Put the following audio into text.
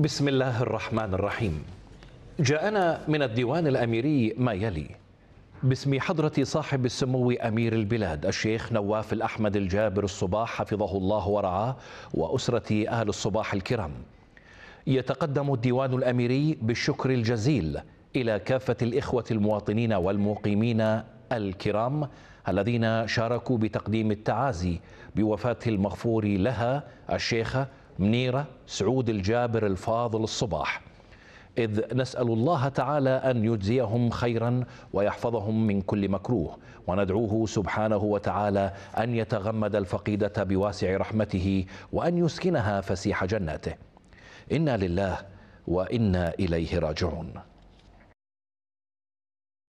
بسم الله الرحمن الرحيم جاءنا من الديوان الأميري ما يلي باسم حضرة صاحب السمو أمير البلاد الشيخ نواف الأحمد الجابر الصباح حفظه الله ورعاه وأسرة أهل الصباح الكرام يتقدم الديوان الأميري بالشكر الجزيل إلى كافة الإخوة المواطنين والمقيمين الكرام الذين شاركوا بتقديم التعازي بوفاة المغفور لها الشيخة منيرة سعود الجابر الفاضل الصباح إذ نسأل الله تعالى أن يجزيهم خيرا ويحفظهم من كل مكروه وندعوه سبحانه وتعالى أن يتغمد الفقيدة بواسع رحمته وأن يسكنها فسيح جناته إنا لله وإنا إليه راجعون